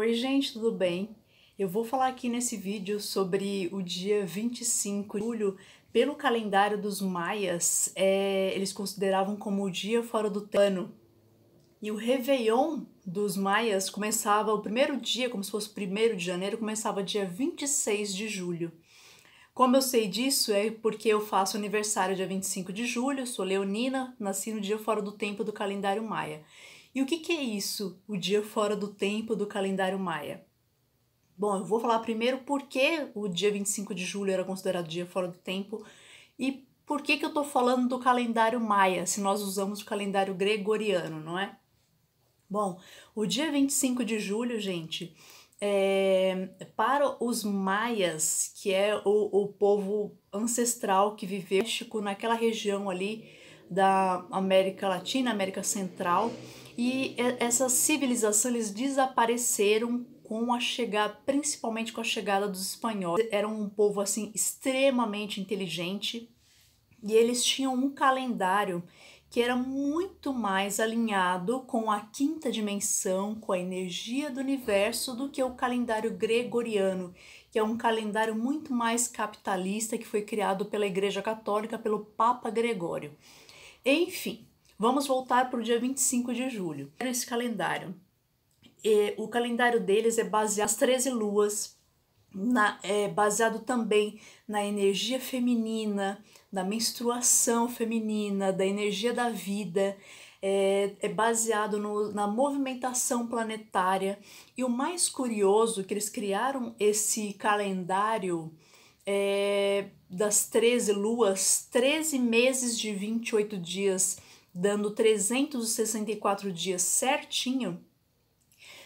Oi, gente, tudo bem? Eu vou falar aqui nesse vídeo sobre o dia 25 de julho. Pelo calendário dos maias, é, eles consideravam como o dia fora do ano. E o Réveillon dos maias começava o primeiro dia, como se fosse o primeiro de janeiro, começava dia 26 de julho. Como eu sei disso é porque eu faço aniversário dia 25 de julho, sou leonina, nasci no dia fora do tempo do calendário maia. E o que, que é isso, o dia fora do tempo do calendário maia? Bom, eu vou falar primeiro por que o dia 25 de julho era considerado dia fora do tempo e por que, que eu estou falando do calendário maia, se nós usamos o calendário gregoriano, não é? Bom, o dia 25 de julho, gente, é, para os maias, que é o, o povo ancestral que viveu no México, naquela região ali da América Latina, América Central, e essas civilizações desapareceram com a chegada, principalmente com a chegada dos espanhóis. Eram um povo assim extremamente inteligente e eles tinham um calendário que era muito mais alinhado com a quinta dimensão, com a energia do universo, do que o calendário gregoriano, que é um calendário muito mais capitalista que foi criado pela Igreja Católica, pelo Papa Gregório. Enfim, Vamos voltar para o dia 25 de julho. nesse calendário. E o calendário deles é baseado nas 13 luas, na, é baseado também na energia feminina, da menstruação feminina, da energia da vida, é, é baseado no, na movimentação planetária. E o mais curioso que eles criaram esse calendário é, das 13 luas, 13 meses de 28 dias dando 364 dias certinho,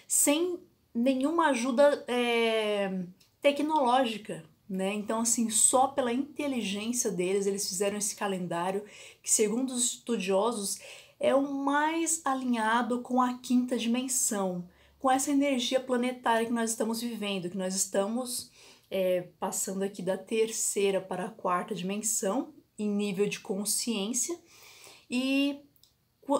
sem nenhuma ajuda é, tecnológica. Né? Então, assim, só pela inteligência deles, eles fizeram esse calendário que, segundo os estudiosos, é o mais alinhado com a quinta dimensão, com essa energia planetária que nós estamos vivendo, que nós estamos é, passando aqui da terceira para a quarta dimensão em nível de consciência e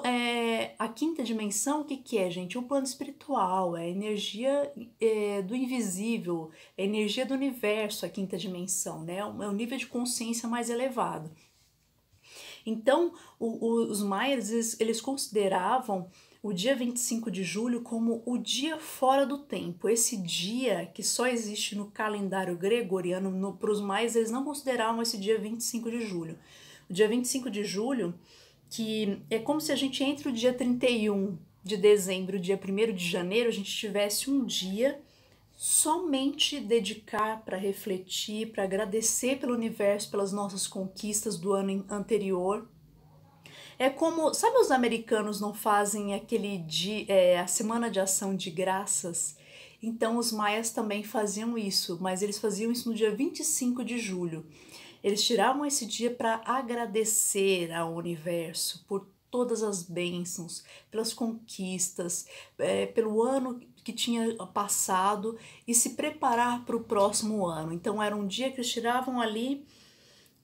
é, a quinta dimensão, o que, que é, gente? o é plano espiritual, é a energia é, do invisível, é a energia do universo, a quinta dimensão, né? É um é nível de consciência mais elevado. Então, o, o, os maias, eles, eles consideravam o dia 25 de julho como o dia fora do tempo. Esse dia que só existe no calendário gregoriano, para os mais, eles não consideravam esse dia 25 de julho. O dia 25 de julho que é como se a gente entre o dia 31 de dezembro e o dia 1 de janeiro, a gente tivesse um dia somente dedicar para refletir, para agradecer pelo universo, pelas nossas conquistas do ano anterior. É como, sabe, os americanos não fazem aquele dia, é, a semana de ação de graças? Então, os maias também faziam isso, mas eles faziam isso no dia 25 de julho. Eles tiravam esse dia para agradecer ao universo por todas as bênçãos, pelas conquistas, é, pelo ano que tinha passado e se preparar para o próximo ano. Então era um dia que eles tiravam ali,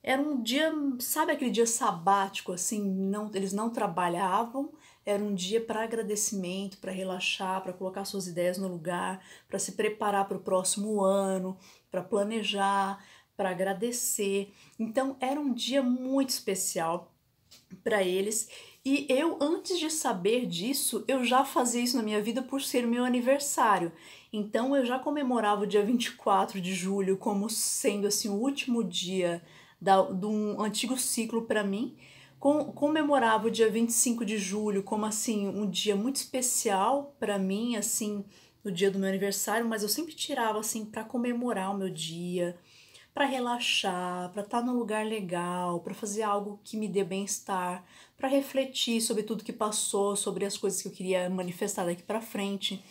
era um dia, sabe aquele dia sabático assim, não, eles não trabalhavam, era um dia para agradecimento, para relaxar, para colocar suas ideias no lugar, para se preparar para o próximo ano, para planejar, para agradecer. Então era um dia muito especial para eles. E eu, antes de saber disso, eu já fazia isso na minha vida por ser meu aniversário. Então eu já comemorava o dia 24 de julho como sendo assim o último dia da, de um antigo ciclo para mim. Com, comemorava o dia 25 de julho como assim um dia muito especial para mim, assim, o dia do meu aniversário, mas eu sempre tirava assim para comemorar o meu dia, para relaxar, para estar tá num lugar legal, para fazer algo que me dê bem-estar, para refletir sobre tudo que passou, sobre as coisas que eu queria manifestar daqui para frente.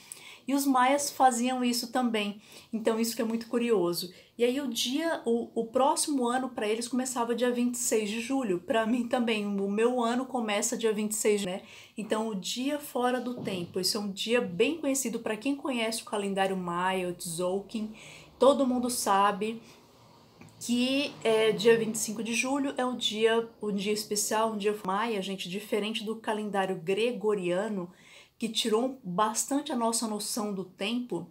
E os maias faziam isso também. Então isso que é muito curioso. E aí o dia, o, o próximo ano para eles começava dia 26 de julho. Para mim também, o meu ano começa dia 26, né? Então o dia fora do tempo. Esse é um dia bem conhecido para quem conhece o calendário maia, o Tzolk'in. Todo mundo sabe que é dia 25 de julho, é um dia, um dia especial, um dia maia, gente, diferente do calendário gregoriano, que tirou bastante a nossa noção do tempo.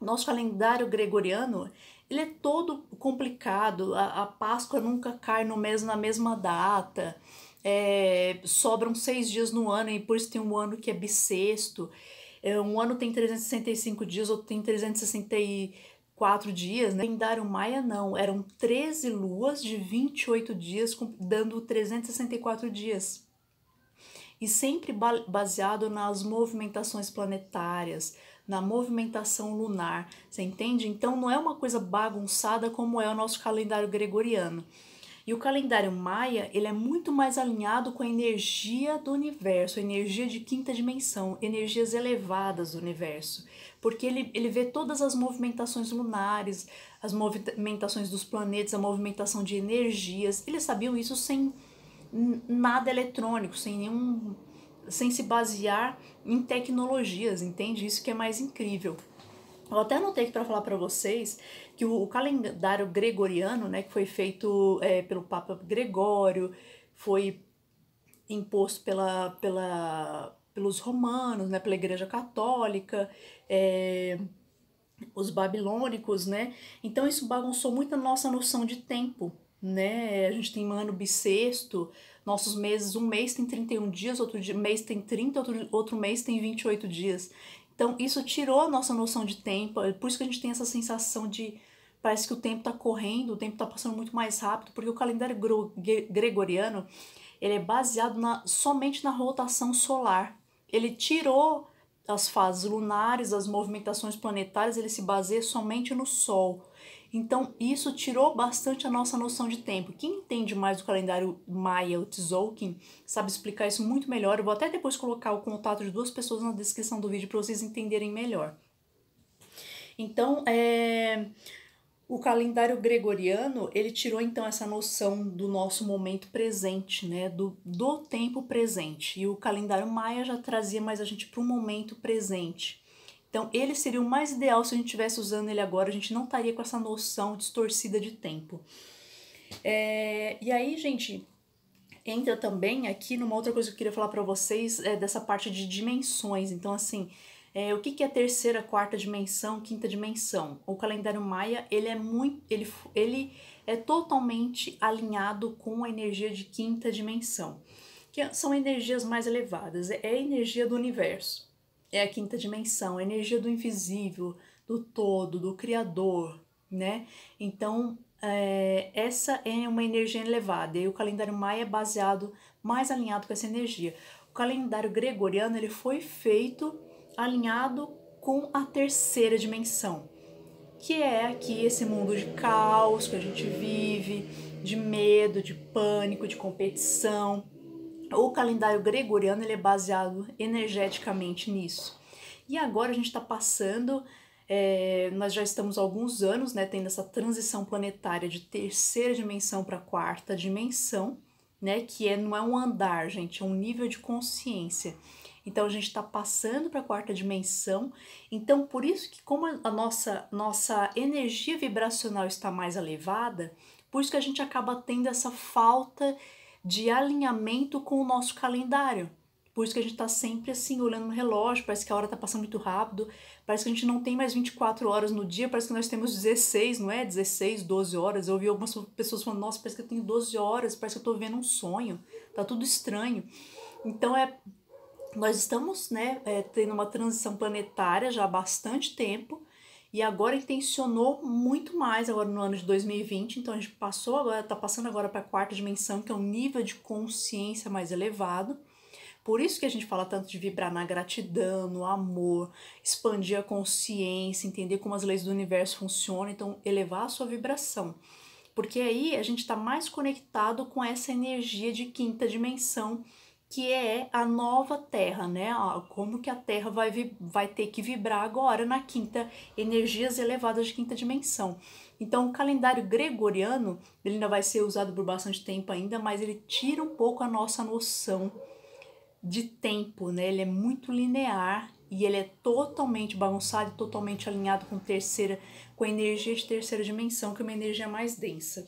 Nosso calendário gregoriano, ele é todo complicado, a, a Páscoa nunca cai no mesmo, na mesma data, é, sobram seis dias no ano e por isso tem um ano que é bissexto, é, um ano tem 365 dias, outro tem 360 e quatro dias, né? O calendário maia não, eram 13 luas de 28 dias, dando 364 dias. E sempre baseado nas movimentações planetárias, na movimentação lunar, você entende? Então não é uma coisa bagunçada como é o nosso calendário gregoriano. E o calendário maia, ele é muito mais alinhado com a energia do universo, a energia de quinta dimensão, energias elevadas do universo, porque ele, ele vê todas as movimentações lunares, as movimentações dos planetas, a movimentação de energias. Eles sabiam isso sem nada eletrônico, sem nenhum sem se basear em tecnologias, entende? Isso que é mais incrível. Eu até anotei aqui para falar para vocês que o, o, calendário gregoriano, né, que foi feito é, pelo Papa Gregório, foi imposto pela, pela, pelos romanos, né, pela Igreja Católica, é, os babilônicos, né? Então isso bagunçou muito a nossa noção de tempo, né? A gente tem um ano bissexto, nossos meses, um mês tem 31 dias, outro dia, mês tem 30, outro, outro mês tem 28 dias. Então, isso tirou a nossa noção de tempo, é por isso que a gente tem essa sensação de parece que o tempo está correndo, o tempo está passando muito mais rápido, porque o calendário gregoriano ele é baseado na, somente na rotação solar. Ele tirou as fases lunares, as movimentações planetárias, ele se baseia somente no Sol. Então, isso tirou bastante a nossa noção de tempo. Quem entende mais do calendário Maia, o Tzolk'in, sabe explicar isso muito melhor. Eu vou até depois colocar o contato de duas pessoas na descrição do vídeo para vocês entenderem melhor. Então, é... O calendário gregoriano, ele tirou então essa noção do nosso momento presente, né, do, do tempo presente. E o calendário maia já trazia mais a gente para o momento presente. Então, ele seria o mais ideal se a gente estivesse usando ele agora, a gente não estaria com essa noção distorcida de tempo. É, e aí, gente, entra também aqui numa outra coisa que eu queria falar para vocês é dessa parte de dimensões. Então, assim, é, o que, que é terceira, quarta dimensão, quinta dimensão? O calendário maia ele é muito, ele, ele é totalmente alinhado com a energia de quinta dimensão, que é, são energias mais elevadas. É, é a energia do universo, é a quinta dimensão, é a energia do invisível, do todo, do criador, né? Então é, essa é uma energia elevada e o calendário maia é baseado mais alinhado com essa energia. O calendário gregoriano ele foi feito alinhado com a terceira dimensão, que é aqui esse mundo de caos que a gente vive, de medo, de pânico, de competição. O calendário gregoriano ele é baseado energeticamente nisso. E agora a gente está passando, é, nós já estamos há alguns anos né, tendo essa transição planetária de terceira dimensão para quarta dimensão, né, que é, não é um andar, gente, é um nível de consciência. Então a gente está passando para a quarta dimensão. Então por isso que como a nossa nossa energia vibracional está mais elevada, por isso que a gente acaba tendo essa falta de alinhamento com o nosso calendário. Por isso que a gente está sempre assim, olhando no relógio, parece que a hora está passando muito rápido, parece que a gente não tem mais 24 horas no dia, parece que nós temos 16, não é? 16, 12 horas. Eu ouvi algumas pessoas falando, nossa, parece que eu tenho 12 horas, parece que eu estou vendo um sonho, tá tudo estranho. Então é nós estamos né, é, tendo uma transição planetária já há bastante tempo e agora intencionou muito mais agora no ano de 2020, então a gente passou agora, está passando agora para a quarta dimensão, que é um nível de consciência mais elevado. Por isso que a gente fala tanto de vibrar na gratidão, no amor, expandir a consciência, entender como as leis do universo funcionam, então elevar a sua vibração. Porque aí a gente está mais conectado com essa energia de quinta dimensão, que é a nova Terra, né? Como que a Terra vai, vai ter que vibrar agora na quinta, energias elevadas de quinta dimensão. Então, o calendário gregoriano, ele ainda vai ser usado por bastante tempo ainda, mas ele tira um pouco a nossa noção de tempo, né? Ele é muito linear e ele é totalmente bagunçado, totalmente alinhado com terceira, com a energia de terceira dimensão, que é uma energia mais densa.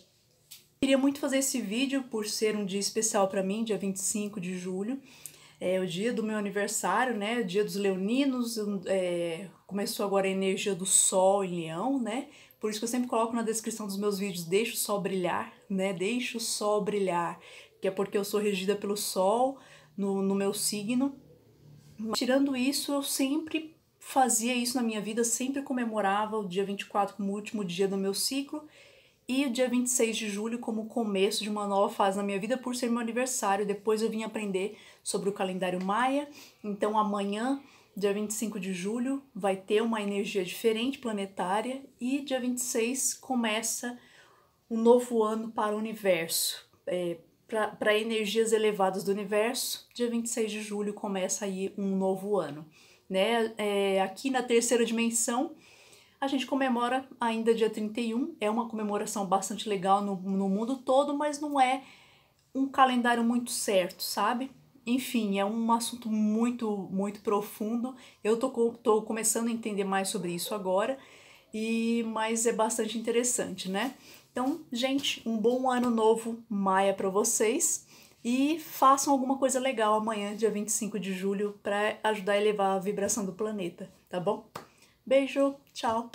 Queria muito fazer esse vídeo por ser um dia especial para mim, dia 25 de julho. É o dia do meu aniversário, né? O dia dos leoninos. É, começou agora a energia do sol em leão, né? Por isso que eu sempre coloco na descrição dos meus vídeos, deixa o sol brilhar, né? Deixa o sol brilhar, que é porque eu sou regida pelo sol no, no meu signo. Mas, tirando isso, eu sempre fazia isso na minha vida, sempre comemorava o dia 24 como o último dia do meu ciclo e o dia 26 de julho como começo de uma nova fase na minha vida por ser meu aniversário. Depois eu vim aprender sobre o calendário maia. Então amanhã, dia 25 de julho, vai ter uma energia diferente planetária e dia 26 começa um novo ano para o universo. É, para energias elevadas do universo, dia 26 de julho começa aí um novo ano. Né? É, aqui na terceira dimensão, a gente comemora ainda dia 31, é uma comemoração bastante legal no, no mundo todo, mas não é um calendário muito certo, sabe? Enfim, é um assunto muito, muito profundo. Eu tô, tô começando a entender mais sobre isso agora, e mas é bastante interessante, né? Então, gente, um bom ano novo Maia para vocês e façam alguma coisa legal amanhã, dia 25 de julho, para ajudar a elevar a vibração do planeta, tá bom? Beijo, tchau!